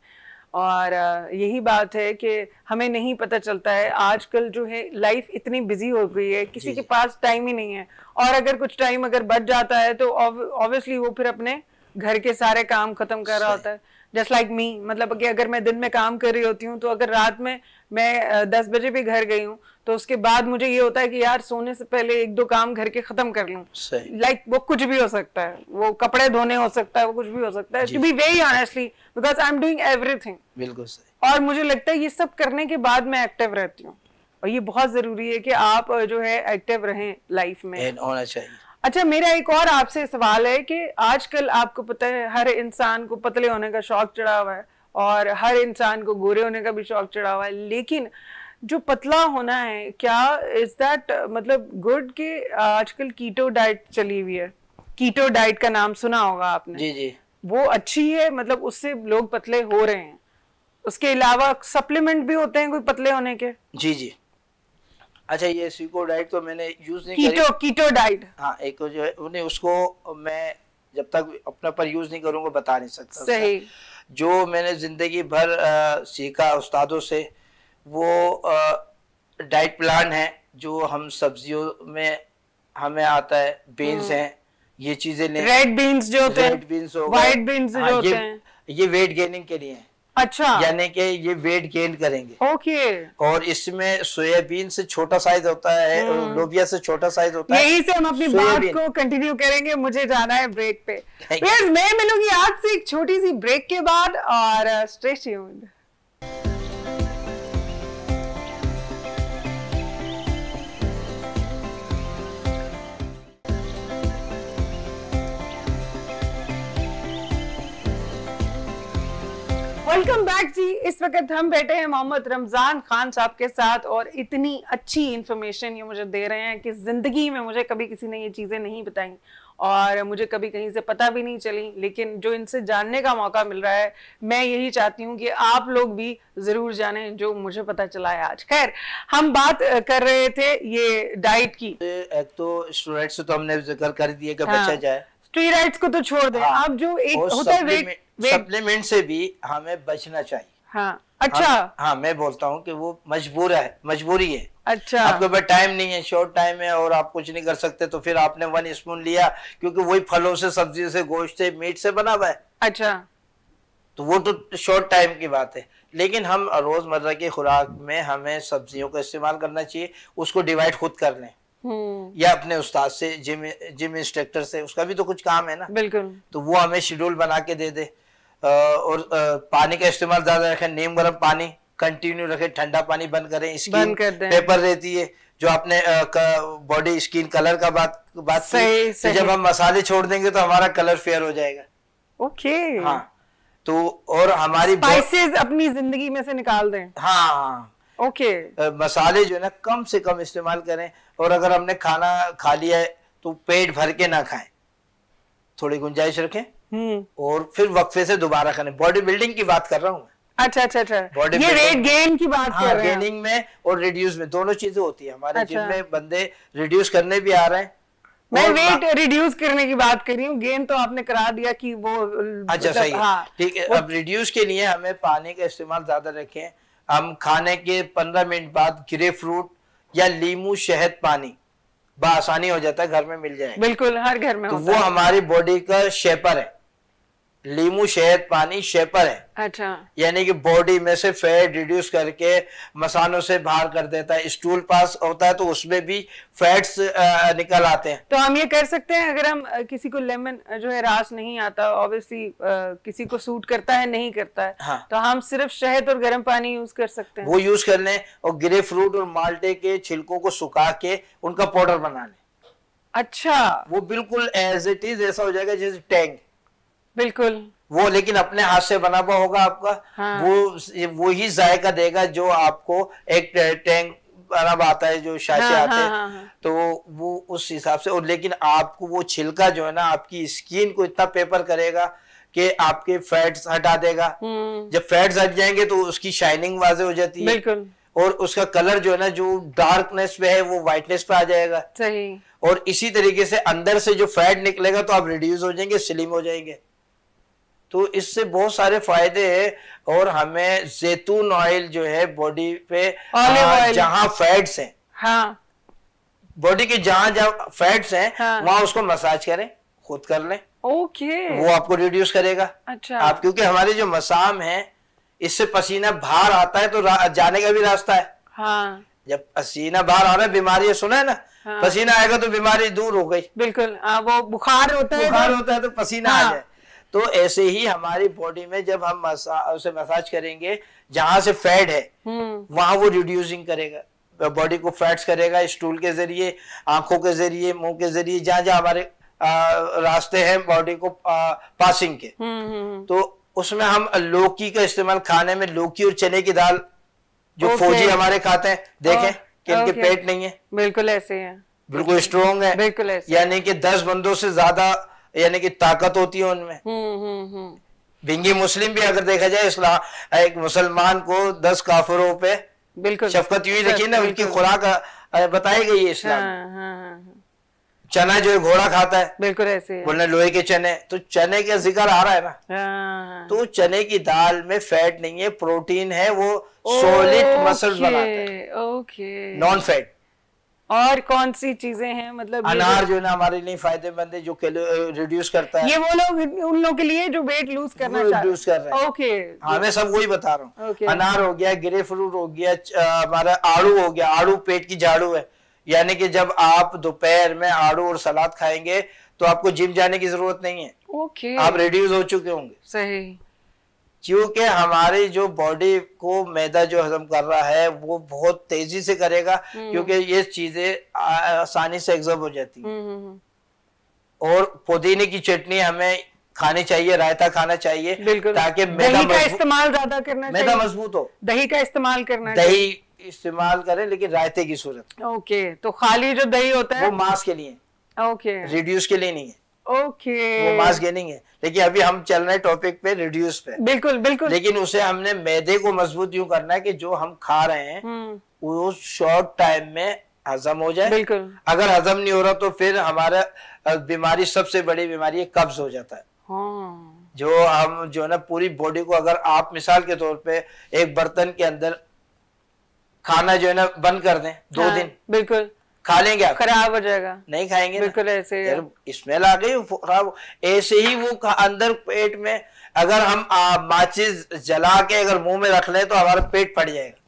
और यही बात है कि हमें नहीं पता चलता है आजकल जो है लाइफ इतनी बिजी हो गई है किसी के पास टाइम ही नहीं है और अगर कुछ टाइम अगर बच जाता है तो ऑब्वियसली वो फिर अपने घर के सारे काम खत्म कर रहा होता है जस्ट लाइक मी मतलब कि अगर मैं दिन में काम कर रही होती हूँ तो अगर रात में मैं दस बजे भी घर गई हूँ तो उसके बाद मुझे ये होता है कि यार सोने से पहले एक दो काम घर के खत्म कर लू लाइक like, वो कुछ भी हो सकता है वो कपड़े धोने हो सकता है वो कुछ भी हो सकता है to be very honestly because I am doing everything बिल्कुल सही और मुझे लगता है ये सब करने के बाद मैं एक्टिव रहती हूँ और ये बहुत जरूरी है कि आप जो है एक्टिव रहें लाइफ में होना चाहिए अच्छा मेरा एक और आपसे सवाल है कि आजकल आपको पता है हर इंसान को पतले होने का शौक चढ़ा हुआ है और हर इंसान को गोरे होने का भी शौक चढ़ा हुआ है लेकिन जो पतला होना है क्या इज दैट मतलब गुड कि आजकल कीटो डाइट चली हुई है कीटो डाइट का नाम सुना होगा आपने जी जी वो अच्छी है मतलब उससे लोग पतले हो रहे हैं उसके अलावा सप्लीमेंट भी होते हैं कोई पतले होने के जी जी अच्छा ये स्वीको डाइट तो मैंने यूज नहीं कीटो कीटो डाइट हाँ एक तो जो है उन्हें उसको मैं जब तक अपने पर यूज नहीं करूंगा बता नहीं सकता सही जो मैंने जिंदगी भर सीखा उस्तादों से वो डाइट प्लान है जो हम सब्जियों में हमें आता है बीन्स हम्म। हैं ये चीजें लें रेड बीन्स जो होते हैं रेड बीन्स हो व्हाइट बीन्स जो होते हैं ये वेट गेनिंग के लिए है अच्छा यानी कि ये वेट गेन करेंगे ओके और इसमें सोयाबीन से छोटा साइज होता है हम्म। लोबिया से छोटा साइज होता है यही से हम अपनी बात को कंटिन्यू करेंगे मुझे जाना है ब्रेक पे मैं मिलूंगी आज से एक छोटी सी ब्रेक के बाद और stress uh, tuned welcome back जी इस वक्त हम बैठे हैं मोहम्मद रमजान खान साहब के साथ और इतनी अच्छी इन्फॉर्मेशन ये मुझे दे रहे हैं कि जिंदगी में मुझे कभी किसी ने ये चीजें नहीं बताई और मुझे कभी कहीं से पता भी नहीं चली लेकिन जो इनसे जानने का मौका मिल रहा है मैं यही चाहती हूँ कि आप लोग भी ज़रूर जाने जो मुझे पता चला है आज खैर हम बात कर रहे थे ये डाइट की एक तो से तो हमने जिक्र कर दिया कि हाँ, बचा जाए को तो छोड़ दे हाँ, आप जो एक होता है वेट सप्लीमेंट से भी हमें बचना चाहिए हाँ अच्छा हाँ, हाँ मैं बोलता हूँ कि वो मजबूर है मजबूरी है अच्छा आपके पास टाइम नहीं है शॉर्ट टाइम है और आप कुछ नहीं कर सकते तो फिर आपने वन स्पून लिया क्योंकि वही फलों से सब्जी से गोश्त से मीट से बना हुआ है अच्छा तो वो तो शॉर्ट टाइम की बात है लेकिन हम रोजमर्रा की खुराक में हमें सब्जियों का इस्तेमाल करना चाहिए उसको डिवाइड खुद कर लें हम्म। या अपने उस्ताद से जिम जिम इंस्ट्रक्टर से उसका भी तो कुछ काम है ना बिल्कुल तो वो हमें शेड्यूल बना के दे दे और पानी का इस्तेमाल ज्यादा रखें नीम गर्म पानी कंटिन्यू रखें ठंडा पानी बंद करें स्किन पेपर रहती है जो आपने बॉडी स्किन कलर का बात बात सही, तो सही। जब हम मसाले छोड़ देंगे तो हमारा कलर फेयर हो जाएगा ओके हाँ तो और हमारी स्पाइसेस अपनी जिंदगी में से निकाल दें हाँ हाँ ओके मसाले जो है ना कम से कम इस्तेमाल करें और अगर हमने खाना खा लिया है तो पेट भर के ना खाएं थोड़ी गुंजाइश रखें हम्म। और फिर वक्फे से दोबारा करने बॉडी बिल्डिंग की बात कर रहा हूँ अच्छा अच्छा अच्छा ये वेट गेन की बात हाँ, कर रहे हैं गेनिंग में और रिड्यूस में दोनों चीजें होती है हमारे अच्छा। जिम में बंदे रिड्यूस करने भी आ रहे हैं मैं वेट रिड्यूस करने की बात कर रही हूँ गेन तो आपने करा दिया कि वो मतलब, अच्छा सही हाँ। ठीक है अब रिड्यूस के लिए हमें पानी का इस्तेमाल ज्यादा रखें हम खाने के पंद्रह मिनट बाद ग्रे फ्रूट या लीमू शहद पानी बसानी हो जाता है घर में मिल जाए बिल्कुल हर घर में तो वो हमारी बॉडी का शेपर है लीमू शहद पानी शेपर है अच्छा यानी कि बॉडी में से फैट रिड्यूस करके मसानों से बाहर कर देता है स्टूल पास होता है तो उसमें भी फैट्स निकल आते हैं तो हम ये कर सकते हैं अगर हम किसी को लेमन जो है रास नहीं आता ऑब्वियसली किसी को सूट करता है नहीं करता है हाँ। तो हम सिर्फ शहद और गर्म पानी यूज कर सकते हैं वो यूज कर लें और ग्रे फ्रूट और माल्टे के छिलकों को सुखा के उनका पाउडर बना लें अच्छा वो बिल्कुल एज इट इज ऐसा हो जाएगा जैसे टैंक बिल्कुल वो लेकिन अपने हाथ से बना हुआ होगा आपका हाँ। वो वो ही जायका देगा जो आपको एक टैंक बना आता है जो शाशे हाँ, आते हैं हाँ, हाँ, हाँ, तो वो उस हिसाब से और लेकिन आपको वो छिलका जो है ना आपकी स्किन को इतना पेपर करेगा कि आपके फैट्स हटा देगा हम्म। जब फैट्स हट जाएंगे तो उसकी शाइनिंग वाजे हो जाती है बिल्कुल और उसका कलर जो है ना जो डार्कनेस पे है वो व्हाइटनेस पे आ जाएगा सही और इसी तरीके से अंदर से जो फैट निकलेगा तो आप रिड्यूस हो जाएंगे स्लिम हो जाएंगे तो इससे बहुत सारे फायदे है और हमें जैतून ऑयल जो है बॉडी पे हाँ, जहाँ फैट्स है हाँ बॉडी के जहाँ जहाँ फैट्स है हाँ। वहाँ उसको मसाज करें खुद कर लें ओके वो आपको रिड्यूस करेगा अच्छा आप क्योंकि हमारे जो मसाम है इससे पसीना बाहर आता है तो जाने का भी रास्ता है हाँ। जब पसीना बाहर आ रहा है बीमारी है सुना है ना हाँ। पसीना आएगा तो बीमारी दूर हो गई बिल्कुल आ, हाँ, वो बुखार होता है बुखार तो- होता है तो पसीना हाँ। आ जाए तो ऐसे ही हमारी बॉडी में जब हम मसा, उसे मसाज करेंगे जहां से फैट है हम्म। वहां वो रिड्यूसिंग करेगा बॉडी को फैट्स करेगा स्टूल के जरिए आंखों के जरिए मुंह के जरिए जहां जहां हमारे रास्ते हैं बॉडी को आ, पासिंग के हम्म, हम्म, तो उसमें हम लौकी का इस्तेमाल खाने में लौकी और चने की दाल जो फौजी हमारे खाते हैं देखें oh, कि इनके पेट नहीं है बिल्कुल ऐसे हैं बिल्कुल स्ट्रोंग है बिल्कुल यानी कि दस बंदों से ज्यादा यानी कि ताकत होती है उनमें भिंगी हम्म, हम्म, हम्म। मुस्लिम भी अगर देखा जाए इस्लाम एक मुसलमान को दस काफरों पे बिल्कुल शफकत यू ही रखी ना उनकी खुराक बताई गई है इस्लाम हाँ, हाँ, हाँ, चना जो है घोड़ा खाता है बिल्कुल ऐसे बोलने लोहे के चने तो चने का जिक्र आ रहा है ना तो चने की दाल में फैट नहीं है प्रोटीन है वो सोलिड मसल बनाता है ओके नॉन फैट और कौन सी चीजें हैं मतलब अनार जो है ना हमारे लिए फायदेमंद है जो रिड्यूस करता है ये वो लोग उन लोगों के लिए जो वेट लूज करना रिड्यूस कर रहे हैं ओके हाँ मैं सब वही बता रहा हूँ अनार हो गया ग्रे फ्रूट हो गया हमारा आड़ू हो गया आड़ू पेट की झाड़ू है यानी कि जब आप दोपहर में आड़ू और सलाद खाएंगे तो आपको जिम जाने की जरूरत नहीं है ओके आप रिड्यूस हो चुके होंगे सही क्योंकि हमारी जो बॉडी को मैदा जो हजम कर रहा है वो बहुत तेजी से करेगा हम्म। क्योंकि ये चीजें आसानी से एग्जॉर्ब हो जाती है हम्म, हम्म, और पुदीने की चटनी हमें खानी चाहिए रायता खाना चाहिए ताकि मैदा का इस्तेमाल ज्यादा करना मैदा मजबूत हो दही का इस्तेमाल करना दही इस्तेमाल करें लेकिन रायते की सूरत ओके तो खाली जो दही होता है वो मांस के लिए ओके रिड्यूस के लिए नहीं है ओके वो मास गेनिंग है लेकिन अभी हम चल रहे टॉपिक पे रिड्यूस पे बिल्कुल बिल्कुल लेकिन उसे हमने मैदे को मजबूत यूं करना है कि जो हम खा रहे हैं हम्म। वो शॉर्ट टाइम में हजम हो जाए बिल्कुल अगर हजम नहीं हो रहा तो फिर हमारा बीमारी सबसे बड़ी बीमारी है कब्ज हो जाता है हाँ। जो हम जो है ना पूरी बॉडी को अगर आप मिसाल के तौर पे एक बर्तन के अंदर खाना जो है ना बंद कर दें दो हाँ, दिन बिल्कुल खा लेंगे खराब हो जाएगा नहीं खाएंगे बिल्कुल ऐसे स्मेल आ गई खराब ऐसे ही वो अंदर पेट में अगर हम माचिस जला के अगर मुंह में रख लें तो हमारा पेट फट जाएगा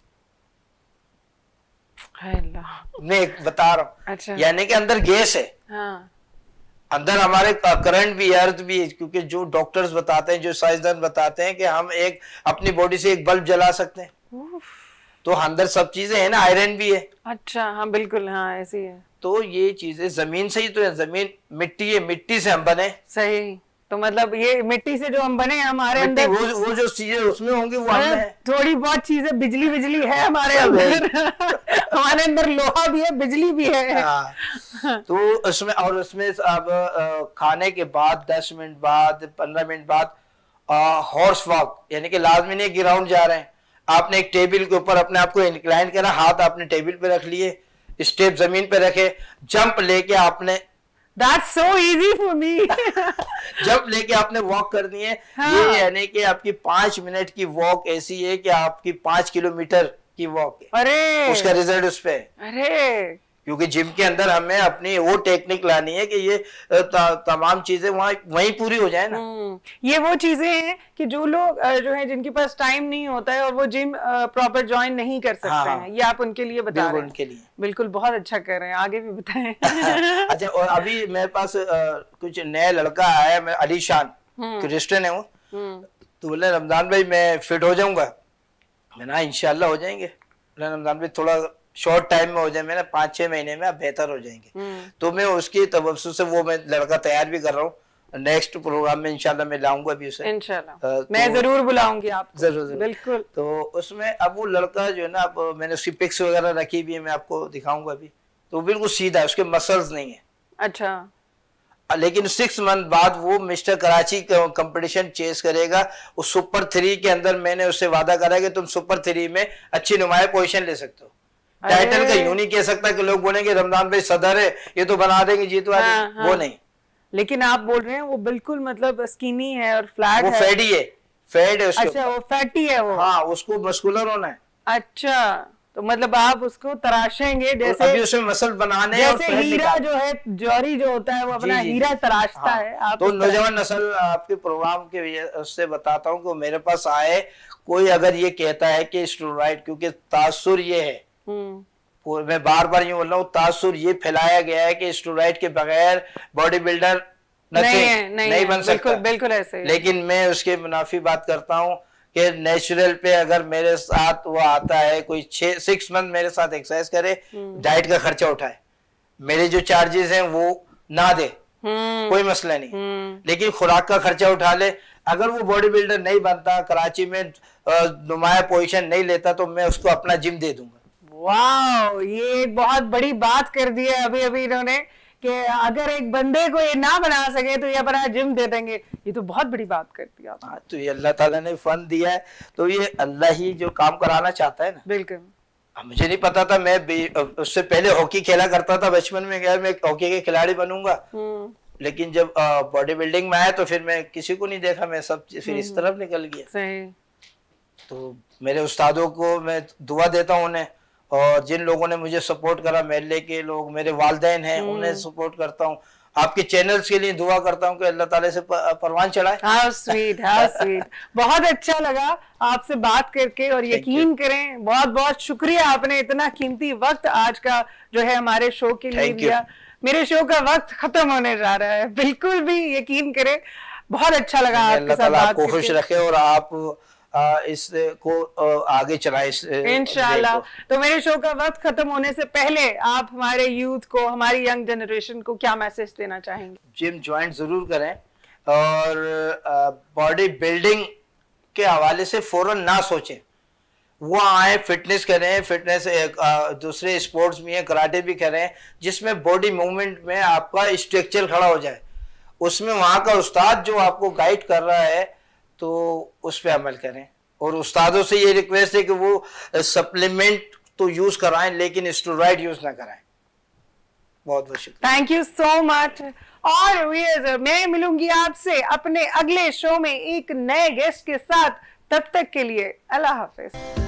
मैं बता रहा हूँ अच्छा। यानी कि अंदर गैस है हाँ। अंदर हमारे करंट भी अर्थ भी है क्योंकि जो डॉक्टर्स बताते हैं जो साइंसदान बताते हैं कि हम एक अपनी बॉडी से एक बल्ब जला सकते हैं तो अंदर सब चीजें है ना आयरन भी है अच्छा हाँ बिल्कुल हाँ ऐसी है तो ये चीजें जमीन से ही तो है जमीन मिट्टी है मिट्टी से हम बने सही तो मतलब ये मिट्टी से जो हम बने हमारे अंदर वो वो जो चीजें उसमें होंगी वो अंदर थोड़ी बहुत चीजें बिजली बिजली है हमारे अंदर हमारे अंदर लोहा भी है बिजली भी है हाँ। तो उसमें और उसमें अब खाने के बाद दस मिनट बाद पंद्रह मिनट बाद हॉर्स वॉक यानी कि लाजमी नहीं ग्राउंड जा रहे हैं आपने एक टेबल के ऊपर अपने आप को इंक्लाइन करा हाथ आपने टेबल पे रख लिए स्टेप जमीन पे रखे जंप लेके आपने That's so easy for me. जब लेके आपने वॉक करनी है हाँ. ये यानी कि आपकी पांच मिनट की वॉक ऐसी है कि आपकी पांच किलोमीटर की वॉक अरे उसका रिजल्ट उस पर अरे क्योंकि जिम के अंदर हमें अपनी वो टेक्निक लानी है कि ये तमाम चीजें वहाँ वहीं पूरी हो जाए ना हम्म, ये वो चीजें हैं कि जो लोग जो है जिनके पास टाइम नहीं होता है और वो जिम प्रॉपर ज्वाइन नहीं कर सकते हाँ, हैं ये आप उनके लिए बता रहे हैं उनके लिए बिल्कुल बहुत अच्छा कर रहे हैं आगे भी बताए अच्छा और अभी मेरे पास कुछ नया लड़का आया मैं अलीशान हम्म। क्रिस्टन है वो हम्म। तो बोले रमजान भाई मैं फिट हो जाऊंगा मैं ना हाँ, इनशाला हो जाएंगे रमजान भाई थोड़ा शॉर्ट टाइम में हो जाए मैंने पाँच छह महीने में आप बेहतर हो जाएंगे हम्म। तो मैं उसकी तबस से वो मैं लड़का तैयार भी कर रहा हूँ नेक्स्ट प्रोग्राम में इंशाल्लाह मैं लाऊंगा अभी उसे इंशाल्लाह तो मैं जरूर बुलाऊंगी आप जरूर जरूर बिल्कुल तो उसमें अब वो लड़का जो है ना अब मैंने उसकी पिक्स वगैरह रखी भी है मैं आपको दिखाऊंगा अभी तो बिल्कुल सीधा है उसके मसल्स नहीं है अच्छा लेकिन सिक्स मंथ बाद वो मिस्टर कराची कंपटीशन चेस करेगा उस सुपर थ्री के अंदर मैंने उससे वादा करा कि तुम सुपर थ्री में अच्छी नुमाया पोजीशन ले सकते हो टाइटल का यूं नहीं कह सकता कि लोग बोलेंगे रमजान भाई सदर है ये तो बना देंगे जीतू तो हाँ, हाँ, वो नहीं लेकिन आप बोल रहे हैं वो बिल्कुल मतलब स्किनी है और फ्लैट वो है। फैटी है फैट है उसको अच्छा वो फैटी है वो हाँ उसको मस्कुलर होना है अच्छा तो मतलब आप उसको तराशेंगे तो जैसे अभी उसमें मसल बनाने जैसे हीरा जो है जौहरी जो होता है वो अपना जी, हीरा तराशता हाँ, है आप तो नौजवान नस्ल आपके प्रोग्राम के से बताता हूँ मेरे पास आए कोई अगर ये कहता है कि स्टोराइड क्योंकि तासुर ये है हम्म। मैं बार बार यूं बोल रहा हूँ तासुर ये फैलाया गया है कि स्टोराइड के बगैर बॉडी बिल्डर नहीं, है, नहीं, नहीं है, बन सकता बिल्कुल ऐसे लेकिन मैं उसके मुनाफी बात करता हूँ कि नेचुरल पे अगर मेरे साथ वो आता है कोई छह सिक्स मंथ मेरे साथ एक्सरसाइज करे डाइट हम्म। का खर्चा उठाए मेरे जो चार्जेस हैं वो ना दे हम्म। कोई मसला नहीं लेकिन खुराक का खर्चा उठा ले अगर वो बॉडी बिल्डर नहीं बनता कराची में नुमाया पोजीशन नहीं लेता तो मैं उसको अपना जिम दे दूंगा वाओ ये बहुत बड़ी बात कर दी है अभी अभी इन्होंने कि अगर एक बंदे को ये ना बना सके तो ये अपना जिम दे देंगे ये तो बहुत बड़ी बात कर दी आप हाँ तो ये अल्लाह ताला ने फन दिया है तो ये अल्लाह ही जो काम कराना चाहता है ना बिल्कुल हाँ, मुझे नहीं पता था मैं उससे पहले हॉकी खेला करता था बचपन में गया मैं हॉकी के खिलाड़ी बनूंगा हम्म। लेकिन जब बॉडी बिल्डिंग में आया तो फिर मैं किसी को नहीं देखा मैं सब फिर इस हम्म। तरफ निकल गया तो मेरे उस्तादों को मैं दुआ देता हूँ उन्हें और जिन लोगों ने मुझे सपोर्ट करा मेले के लोग मेरे वालदेन हैं हम्म। उन्हें सपोर्ट करता हूँ आपके चैनल्स के लिए दुआ करता हूँ कि अल्लाह ताला से परवान चढ़ाए हाँ स्वीट हाँ स्वीट बहुत अच्छा लगा आपसे बात करके और यकीन करें बहुत बहुत शुक्रिया आपने इतना कीमती वक्त आज का जो है हमारे शो के लिए दिया मेरे शो का वक्त खत्म होने जा रहा है बिल्कुल भी यकीन करें बहुत अच्छा लगा आपके साथ आपको खुश रखे और आप इस को आगे चलाए इनशाला तो मेरे शो का वक्त खत्म होने से पहले आप हमारे यूथ को हमारी यंग जनरेशन को क्या मैसेज देना चाहेंगे जिम ज्वाइन जरूर करें और बॉडी बिल्डिंग के हवाले से फौरन ना सोचें वो आए फिटनेस करें फिटनेस दूसरे स्पोर्ट्स भी हैं कराटे भी करें जिसमें बॉडी मूवमेंट में आपका स्ट्रक्चर खड़ा हो जाए उसमें वहाँ का उस्ताद जो आपको गाइड कर रहा है तो उस पर अमल करें और उस्तादों से ये रिक्वेस्ट है कि वो सप्लीमेंट तो यूज़ कराएं लेकिन स्टोराइड यूज़ ना कराएं बहुत बहुत शुक्रिया थैंक यू सो मच और मैं मिलूंगी आपसे अपने अगले शो में एक नए गेस्ट के साथ तब तक के लिए अल्लाह हाफिज़